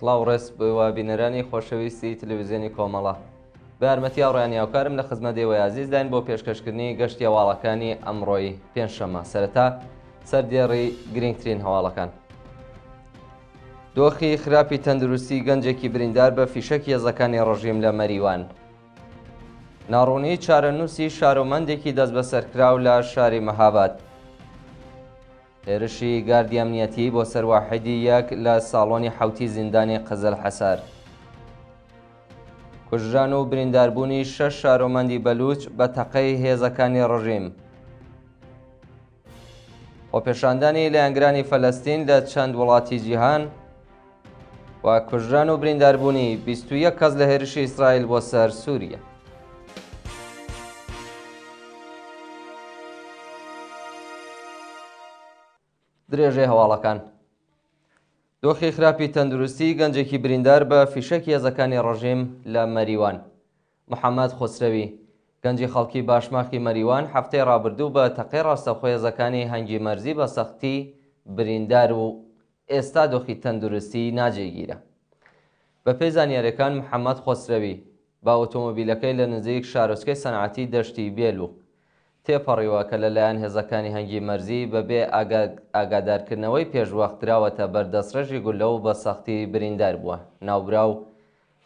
سلااو ڕست بوە بینەرانی خۆشەویستی تلویزیۆنی کۆمەڵە بارمەتی ئاڕیانیاوکارم لە خزمەتەوە یازیزدان بۆ پێشکەشکردنی گەشتی هەواڵەکانی ئەمڕۆی پێنجشەمە سەرتا سەردێڕی گرنگترین هەواڵەکان. دۆخی خراپی تەندروستی گەنجێکی بریندار بە فیشکی هێزەکانی ڕژیم لە مەریوان. ناڕوونی چارەنووسی شارۆمەندێکی دەست بەسەرکراو لە شاری مەهاباد. هێرشی گاردی ئەمنیەتی بۆ سەرواحدی یەک لە ساڵۆنی حوتی زیندانی قزل حەسار. کوژران و برینداربوونی شەش شارۆمەندی بەلوچ بە تەقەی هێزەکانی ڕژیم. ئۆپێشاندانی لە ئەنگرانی فەلەستین لە چەند وڵاتی جیهان، و کوژران و برینداربوونی 21 کەس لە هێرشی ئیسرائیل بۆ سەر سووریە. درێژێ هەواڵەکان. دۆخی خراپی تەندروستی گەنجێکی بریندار بە فیشکی هێزەکانی ڕژیم لە مەریوان. محەممەد خسرەوی گەنجی خەڵکی باشماخی مەریوان هەفتەی ڕابردوو بە تەقی ڕاستەخۆێزەکانی هەنگی مەرزی بە سەختی بریندار و ئێستا دۆخی تەندروستی ناجێگیرە. بە پێی زانیارەکان محەممەد خسرەوی با ئۆتۆمۆبیلەکەی لە نزیک شارۆچکەی سەنعاتی دەشتی بێلو تێپەڕیوە کە لەلایەن هێزەکانی هەنگی مەرزی بەبێ ئاگادارکردنەوەی پێشوەختراوەتە بەردەسڕژی گولە و بە سەختی بریندار بووە ناوبراو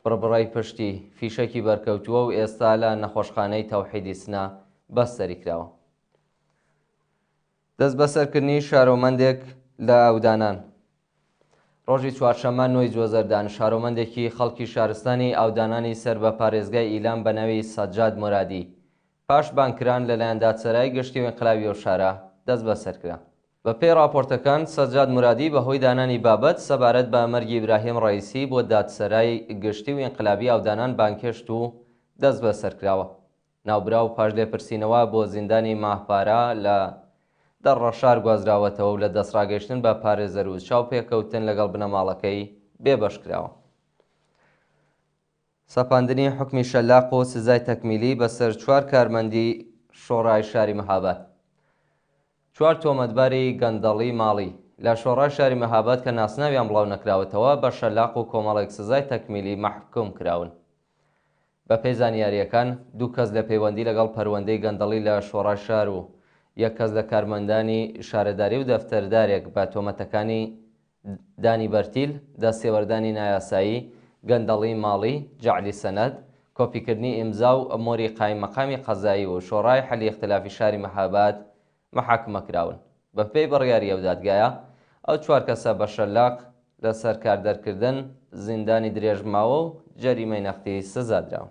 پڕبڕای پشتی فیشکی بەرکەوتووە و ئێستا لە نەخۆشخانەی تەوحیدی سنا بەسەری کراوە دەست بەسەرکردنی شارۆمەندێک لە ئەودانان ڕۆژی چوارشەمە نوۆی جۆزەردان شارۆمەندێکی خەڵکی شارستانی ئەودانانی سەر بە پارێزگای ئیلان بە نەوەی سەجاد مرادی پاش بانکران لەلایەن دادسەرای گەشتی وێنقلاوی و شارە دەست بەسەرکرا بە پێی راپۆرتەکان سەجاد مرادی بەهۆی دانانی بابەت سەبارەت بە مەرگی براهیم ڕئیسی بۆ دادسەرای گشتی و ئینقلابی ئاودانان بانکشت و دەست بە سەرکراوە ناوبرا و پاش لێپرسینەوە بۆ زیندانی ماهپارە لە دەڕەشار گوازراوەتەوە لە دەستڕاگەشتن بە پارێزەر و چاو پێکەوتن لەگەڵ بنەماڵەکەی بێبەشکراوە سەپاندنی حکمی شەلاق و سزای تەکمیلی بەسەر چوار کارمەندی شۆڕای شاری مەهابەت چوار تۆمەتباری گەندەڵی ماڵی لە شۆڕای شاری مەهابەت کە ناسناویان بڵاو نەکراوەتەوە بە شەلاق و کۆمەڵێک سزای تەکمیلی مەحکوم کراون بە پێی زانیاریەکان دوو کەس لە پەیوەندی لەگەڵ پەروەندەی گەندەڵی لە شۆڕای شار و یەک کەس لە کارمەندانی شارەداری و دەفتەردارێک بە تۆمەتەکانی دانی بەرتیل دەستێوەردانی نایاسایی گەندەڵی ماڵی جعلی سەنەت کۆپیکردنی ئیمزا و ئەمۆری قایمەقامی قەزایی و شۆڕای حەلی اختلافی شاری مەحابات مححکمەکراون بە پێی بڕیاری ئەودادگایە ئەو چوار کەسە بە شەلاق لەسەر کاردەرکردن زیندانی درێژماوە و جەریمەی نەختی سزادراون.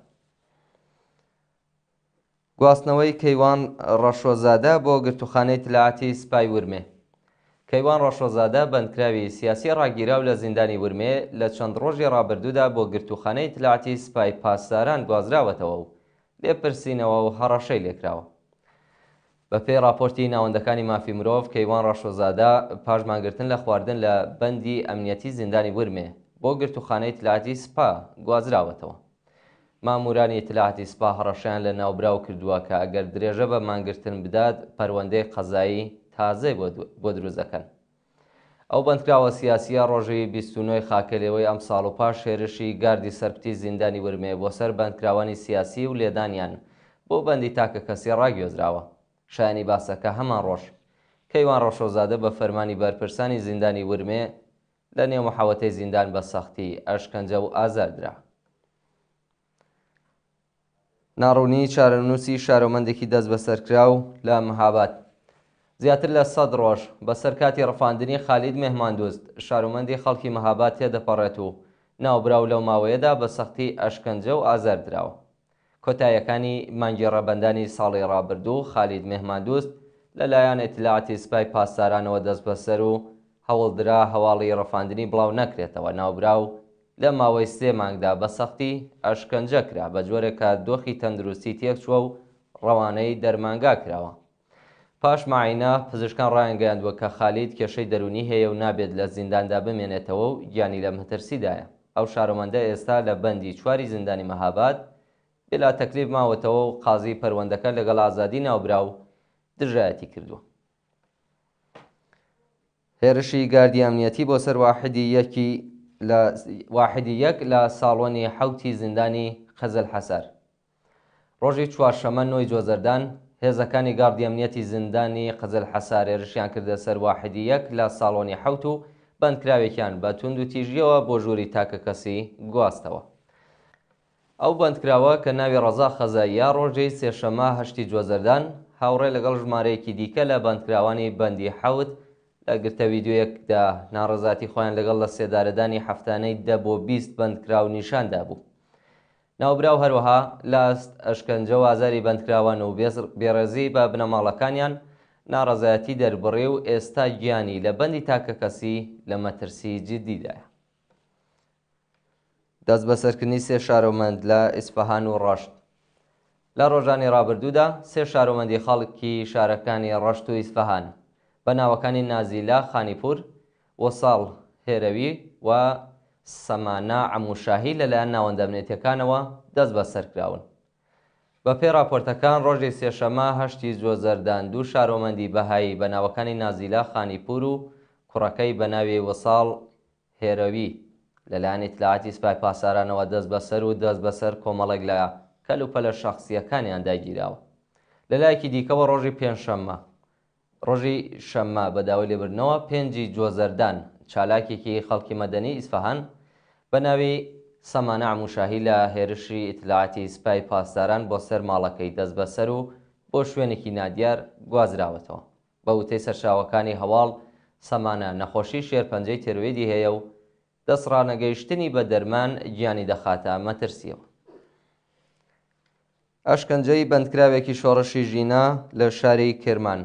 گواستنەوەی کەیوان ڕەشۆزادە بۆ گرتوخانەی تلاعاتی سپای ورمێ کەیوان ڕۆژۆزادە بەندکراوی سیاسی ڕاگیراو لە زیندانی ورمێ لە چەند ڕۆژی ڕابردوودا بۆ گرتوخانەی تلاتی سپای پاسداران گوازراوەتەوە و لێپرسینەوە و هەڕەشەی لێکراوە بە پێی راپۆرتی ناوەندەکانی مافی مرۆڤ کەیوان ڕەشۆزادە پاشمانگرتن لە خواردن لە بەندی ئەمنیەتی زیندانی ورمێ بۆ گرتوخانەی تلاتی سپا گوازراوەتەوە مامورانی اطلاعاتی سپاه ڕەشیان لە ناوبراو کردووە کە ئەگەر درێژە بە مانگرتن بدات پەروەندەی قەزایی تازای بۆ دروستەکەن ئەو بندکراوە سیاسیە ڕۆژەی بیستنەوەی خاکەلەوەی ئەم ساڵ و پاش شێرشی گاردی سەرپتی زیندانی ورمێ بۆ سەر بندکراوانی سیاسی و لێدانیان بۆ بەندی تاکە کەسی ڕاگوێزراوە شایانی باسەکە هەمان ڕۆژ کەیوان ڕۆژۆزادە بە فەرمانی بەرپرسانی زیندانی ورمێ لە نێومەحاوەتەی زیندان بە سەختی ئەشکەنجە و ئازاردرا. ناڕوونی چارەنووسی شارەمەندێکی دەست بەسەرکرا و لە مەهابات زیاتر لە سەد ڕۆژ بە سەرکاتی ڕفاندنی خالید مهماندوست شارومەندی خەڵکی مەهابات تێدەپەڕێت و ناوبراو لەو ماوەیەدا بە سەختی ئەشکەنجە و ئازار درراوە کۆتاییەکانی مانگێڕەبندانی ساڵی ڕابردوو خالید مهماندوست لەلایەن ئەتلاعاتی سپای پاسدارانەوە دەست بەسەر و هەوڵدرا هەواڵی ڕفاندنی بڵاو نەکرێتەوە ناوبراو لە ماوەی سێ مانگدا بە سەختی ئەشکەنجە کرا بە جۆرێکە دۆخی تەندروستی تێکچوە و ڕەوانەی دەرمانگا کراوە پاش معینە پزیشکان ڕایەنگەیاندوە کە خالید کێشەی دەرونی هەیە و نابێت لە زینداندا بمێنێتەوە و یانی لە مەترسیدایە ئەو شارەمەندە ئێستا لە بەندی چواری زیندانی مەهاباد بلا تەکلیف ماوەتەوە و قازی پەروەندەکە لەگەڵ ئازادی ناوبرا و دژایەتی کردووە هێرشی گاردیامنیەتی بۆ سەر واحدی یەکی واحدی یەک لە ساڵۆنی حوتی زیندانی خەزل حەسەر ڕۆژی چوارشەمە نۆی جۆزەردان هێزەکانی گاردیەمنیەتی زیندانی قزل حەسارێ ڕشیان کردە سەر واحدی یەک لە ساڵۆنی حوت و بەندکراوێکیان بە تونند و تیژیەوە بۆ ژووری تاکە کەسی گواستەوە. ئەو بەندکراوە کە ناوی ڕزا خەزاییا ڕۆژەی سێشەمە هەشتی جوەزەردان هاوڕێ لەگەڵ ژمارەیەکی دیکە لە بەندکراوانی بەندی حوت لە گرتە ویددیوەکدا ناڕزاتی خۆیان لەگەڵ لە سێدارەدانی هەفتانەی دە بۆ 20 بەندکراو نیشاندا بوو. ناوبراو هەروەها لاست ئەشکەنجە وازاری بەندکراوان و بێڕێزی بە بنەماڵەکانیان ناڕزایەتی دەربڕێ و ئێستا گیانی لە بەندی تاکە کەسی لە مەترسی جدیدایە. دەست بەسەرکردنی سێ شارۆمەند لە ئیسپەهان و ڕەشت. لە ڕۆژانی ڕابردوودا سێ شارۆمەندی خەڵکی شارەکانی ڕەشت و ئیسفەهان بە ناوەکانی نازیلا خانیپور وەساڵ هێرەوی و سەمانە عموشاهی لەلایەن ناوەندەمنێتەکانەوە دەست بە سەرکراون. بە پێی راپۆرتەکان ڕۆژی سێشەمە هەشتی زۆزەردان دوو شارۆمەندی بەهایی بە ناوەکانی نازیلا خانیپور و کوڕەکەی بە ناوی وەساڵ هێرەوی لەلایەن اطلاعاتی سپای پاسارانەوە دەست بەسەر و دەست بەسەر کۆمەڵک لە کەلوپە لە شخصیەکانیان داگیراوە. لەلایەکی دیکەەوە ڕۆژی پێنجشەممە. ڕۆژی شەممە بەداوای لێبرنەوە پێنجی جۆزەردان چالاکێکی خەڵکی مەدەنی ئیسفهان بە ناوی سەمانە عموشاهی لە هێرشی ئیتلاعاتی سپای پاسداران بۆ سەر ماڵەکەی دەست بەسەر و بۆ شوێنێکی نادیار گوازراوەتەوە بە وتەی سەرشاوەکانی هەواڵ سەمانە نەخۆشی شێر پەنجەی تروێدی هەیە و دەسڕانەگەیشتنی بە دەرمان گیانی دەخاتە مەترسیەوە ئەشکەنجەی بەندکراوێکی شۆڕەشی ژینا لە شاری کرمان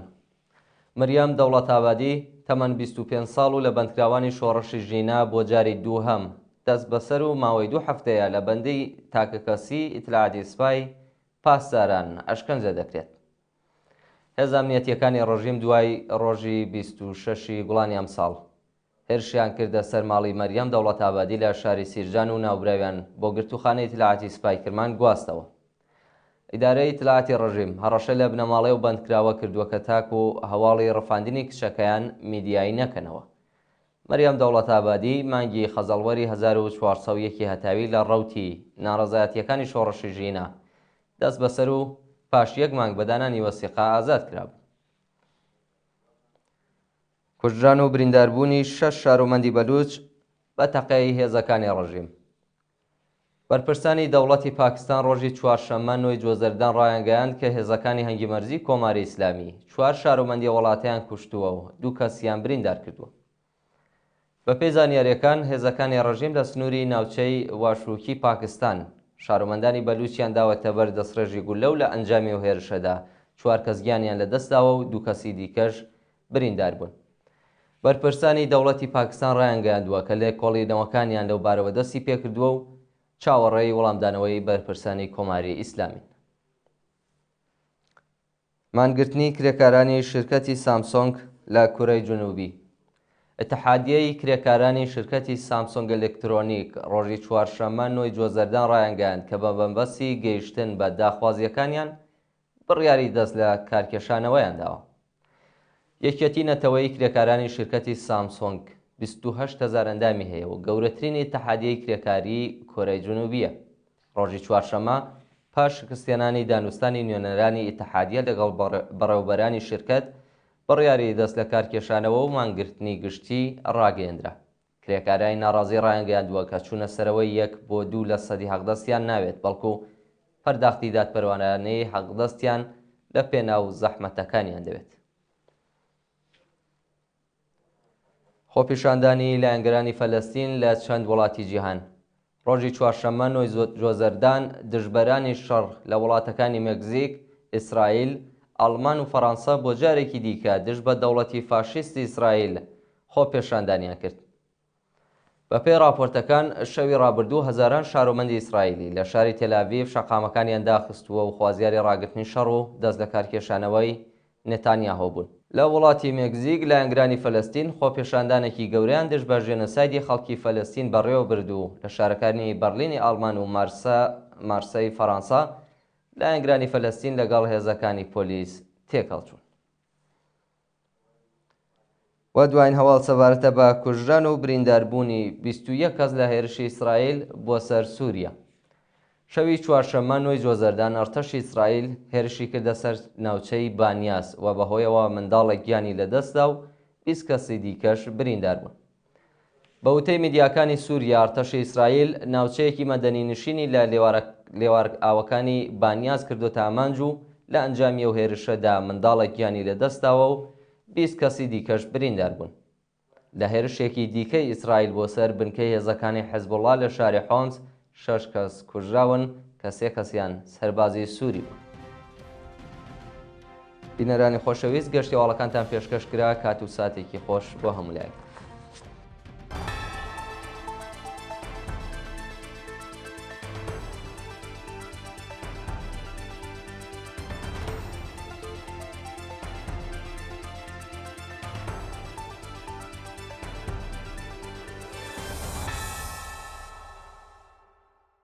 مریام دەوڵەت ئابادی تەمەەن 25 ساڵ و لە بەندکراوانی شۆڕەشی ژینا بۆ جاری دوو هەم دەست بەسەر و ماوەی دوو هەفتەیە لە بەندەی تاکەکەسی ئیتلاعادی سوپای پاسداران ئەشکەنجە دەکرێت هێزانامنیەتیەکانی ڕژیم دوای ڕۆژی 26 گوڵانی ئەم ساڵ هێرشیان کردە سەر ماڵی مەریەم دەوڵەت ئابادی لە شاری سیرجان و ناوبراویان بۆ گرتوخانەی تلاعاتی سپایکرمان گواستەوە ئیدارەی تلاتی ڕژیم هەڕەشە لە بنەماڵێ و بەندکراوە کردووە کە تاک و هەواڵی ڕفاندنی کچەکەیان میدیایی نەکەنەوە مەریەم دەوڵەت ئابادی مانگی خەزەڵوەری 1940 هەتاوی لە ڕەوتی ناڕزایەتیەکانی شۆڕەشی ژینە دەست بەسەر و پاش یەک مانگ بەدانانی وەسیقا ئازاد کرابوو کوژران و برینداربوونی شەش شارۆمەندی بەلوچ بە تەقەی هێزەکانی ڕژیم بەرپرسانی دەوڵەتی پاکستان ڕۆژی چوارشەمە نوۆی جۆزەردان ڕایەنگەیان کە هێزەکانی هەنگی مەرزی کۆماری ئیسلامی چوار شارۆمەندی وڵاتیان کوشتووە و دوو کەسیان بریندار کردووە. بە پێی زانیاریەکان هێزەکانی ڕژیم لە سنووری ناوچەی واشووکی پاکستان شارۆمەندانی بەلوچیان داوەتە بەر دەسڕێژی گولە و لە ئەنجامی و هێرشەدا چوار کەسگیانیان لە دەستداوە و دوو کەسی دیکەش بریندار بوون. بەرپرسانی دەوڵەتی پاکستان ڕایەنگەیان دووە کە لێ کۆڵی نەوەکانیان لەو بارەوە دەستی پێکردووە و چاوەڕێی وەڵامدانەوەی بەرپرسانی کۆماری ئیسلامین مانگرتنی کرێکارانی شرکەتی سامسۆنگ لە کوڕی جنوبی ئەتەحادیەی کرێکارانی شرکەتی سامسۆنگ ئەلکترۆنیک ڕۆژی چوارشەمە نوۆی جۆزەردان ڕایەنگەیان کە بە بەمبەسی گەیشتن بە داخوازیەکانیان بڕیاری دەست لە کارکێشانەوەیانداوە یەکەتی نەتەوەی کرێکارانی شرکەتی سامسۆنگ هزار ئەندامی هەیە و گەورەترینی تەحادیی کرێکاری کۆرەی جنوبیە ڕۆژی چوارشەمە پاش شکستێنانی دانوستانی نوێنەرانی ئیتحادیە لەگەڵ بەڕێوبەرانی شرکت بڕیاری دەست لە کارکێشانەوە و مانگررتنی گشتی ڕاگەندرا کرێکارایی ناڕازی ڕایەنگەیاندووە کە چوونە سەرەوەی یەک بۆ دوو لە سەدی هەقدەستیان ناوێت بەڵکو پەرداختی دادپەروانانەی هەقدەستیان لە پێناو زەحمەتەکانیان دەوێت خۆپیشاندانی لایەنگەرانی فەلەستین لە چەند وڵاتی جیهان ڕۆژی چوارشەمە نوۆی جۆزەردان دژبەرانی شەڕ لە وڵاتەکانی مەگزیک ئیسرائیل ئەلمان و فەەنسا بۆ جارێکی دیکە دژ بە دەوڵەتی فاشیستی ئیسرائیل خۆ پێشاندانیان کرد بە پێی راپۆرتەکان شەوی ڕابردوو هزاران شارۆمەندی ئیسرائیلی لە شاری تلاویف شەقامەکانیان داخستووە و خوازیاری ڕاگرتنی شەڕ و دەست لە کارکێشانەوەی نتانیا هەبوون لە وڵاتی مێگزیک لە ئەنگرانی فەلستین خۆپێشاندانێکی گەوریان دەش بە ژێنەسایدی خەڵکی فەلستین بەڕێوە بردو لە شارەکانی بەرلینی ئالمان و مارسە مارسی فەڕەنسا لە ئەنگرانی فەلستین لەگەڵ هێزەکانی پۆلیس تێکەڵچوون. وە دوایین هەواڵ سەبارەتە بە کوژران و برینداربوونی 21 کەس لە هێرشی ئیسرائیل بۆ سەر سووریا. شەوی چوارشەمە نوۆی جۆزەردان ئەرتەشی ئیسرائیل هێرشی کردە سەر ناوچەی بانیاس و بەهۆیەوە منداڵێک گیانی لەدەستدا و بیست کەسی دیکەش بریندار بوون. بە وتەی میدیاکانی سووریا ئارتەشی ئیسرائیل ناوچەیەکی مەدەنی نشینی لە لێوارک ئاوەکانی بانیاز کردو تامانج و لە ئەنجامی و هێرشەدا منداڵێک گیانی لەدەستاوە و بیست کەسی دیکەش بریندار بوون. لە هێرشێکی دیکەی ئیسرائیل بۆ سەر بنکەی هێزەکانی حەزبوڵا لە شاری حۆنس شەش کەس کوژراون کە سێ کەسیان سەربازی سووری بوو. بینەرانی خۆشەویست گەشتی وڵەکانتان پێشکەش کرا کات و ساتێکی خۆش بۆ هەمولایک.